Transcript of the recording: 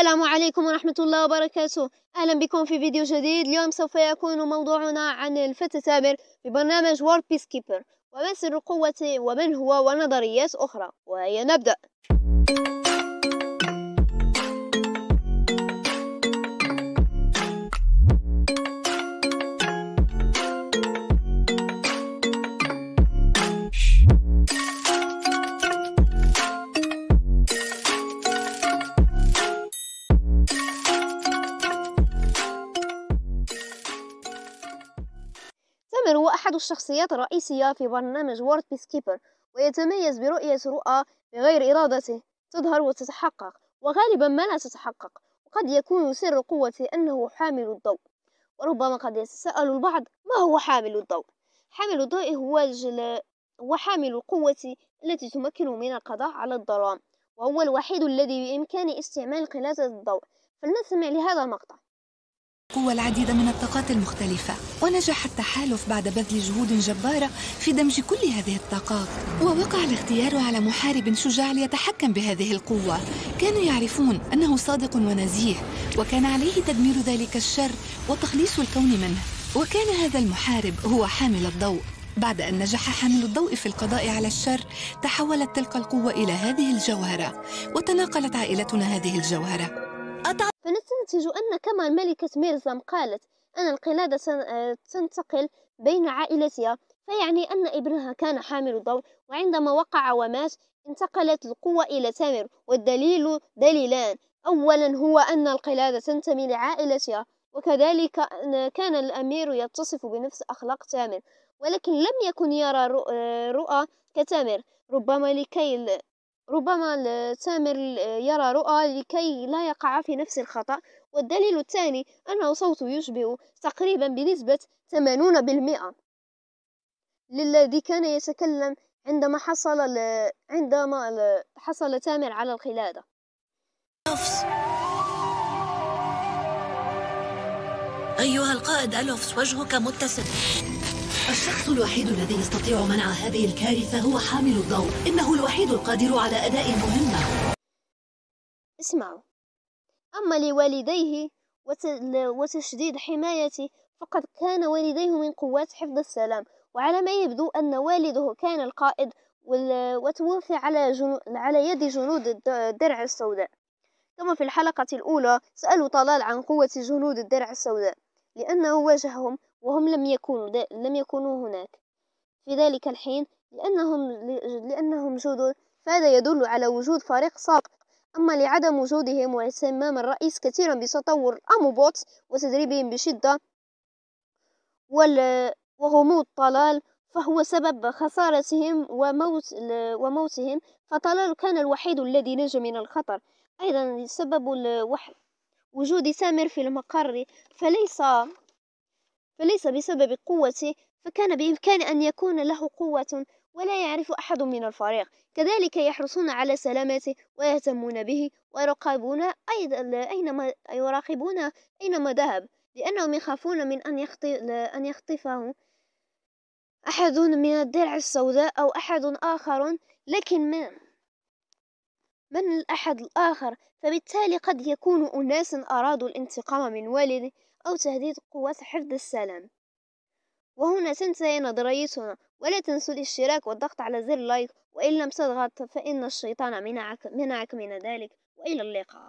السلام عليكم ورحمة الله وبركاته أهلا بكم في فيديو جديد اليوم سوف يكون موضوعنا عن الفتى تامر ببرنامج وورد بيس كيبر وما سر قوته ومن هو ونظريات أخرى وهيا نبدأ أحد الشخصيات الرئيسية في برنامج وورد كيبر ويتميز برؤية رؤى بغير إرادته تظهر وتتحقق وغالبا ما لا تتحقق وقد يكون سر قوته أنه حامل الضوء وربما قد يتساءل البعض ما هو حامل الضوء حامل الضوء هو الجلاء هو حامل القوة التي تمكنه من القضاء على الظلام وهو الوحيد الذي بإمكانه استعمال قلادة الضوء فلنستمع لهذا المقطع قوى العديد من الطاقات المختلفة ونجح التحالف بعد بذل جهود جبارة في دمج كل هذه الطاقات ووقع الاختيار على محارب شجاع ليتحكم بهذه القوة كانوا يعرفون أنه صادق ونزيه وكان عليه تدمير ذلك الشر وتخليص الكون منه وكان هذا المحارب هو حامل الضوء بعد أن نجح حامل الضوء في القضاء على الشر تحولت تلك القوة إلى هذه الجوهرة وتناقلت عائلتنا هذه الجوهرة أطعم تنتج أن كما الملكة ميرزم قالت أن القلادة آه، تنتقل بين عائلتها فيعني أن ابنها كان حامل الضوء وعندما وقع ومات انتقلت القوة إلى تامر والدليل دليلان أولا هو أن القلادة تنتمي لعائلتها وكذلك كان الأمير يتصف بنفس أخلاق تامر ولكن لم يكن يرى آه، رؤى كتامر ربما لكي ربما سامر آه، يرى رؤى لكي لا يقع في نفس الخطأ والدليل الثاني أنه صوته يشبه تقريبا بنسبة 80% للذي كان يتكلم عندما حصل ل... عندما ل... حصل تامر على القلادة ألوفس أيها القائد ألوفس وجهك متسم الشخص الوحيد الذي يستطيع منع هذه الكارثة هو حامل الضوء إنه الوحيد القادر على أداء المهمة اسمعوا أما لوالديه وتشديد حمايته فقد كان والديه من قوات حفظ السلام وعلى ما يبدو أن والده كان القائد وتوفي على, جنو... على يد جنود الدرع السوداء كما في الحلقة الأولى سألوا طلال عن قوة جنود الدرع السوداء لأنه واجههم وهم لم يكونوا لم يكونوا هناك في ذلك الحين لأنهم لأنهم جدد فهذا يدل على وجود فريق سابق أما لعدم وجودهم واهتمام الرئيس كثيرا بتطور أموبوتس وتدريبهم بشدة وغموض طلال فهو سبب خسارتهم وموت وموتهم فطلال كان الوحيد الذي نجا من الخطر أيضا سبب وجود سامر في المقر فليس فليس بسبب قوته فكان بإمكان أن يكون له قوة ولا يعرف أحد من الفريق كذلك يحرصون على سلامته ويهتمون به ويراقبون أيضا أينما يراقبون أينما ذهب لأنهم يخافون من أن, يخطي أن يخطفه أحد من الدرع السوداء أو أحد آخر لكن ما من الأحد الآخر فبالتالي قد يكون أناس أرادوا الانتقام من والده أو تهديد قوات حفظ السلام وهنا تنتهي نظريتنا ولا تنسوا الاشتراك والضغط على زر لايك وإن لم تضغط فإن الشيطان منعك, منعك من ذلك وإلى اللقاء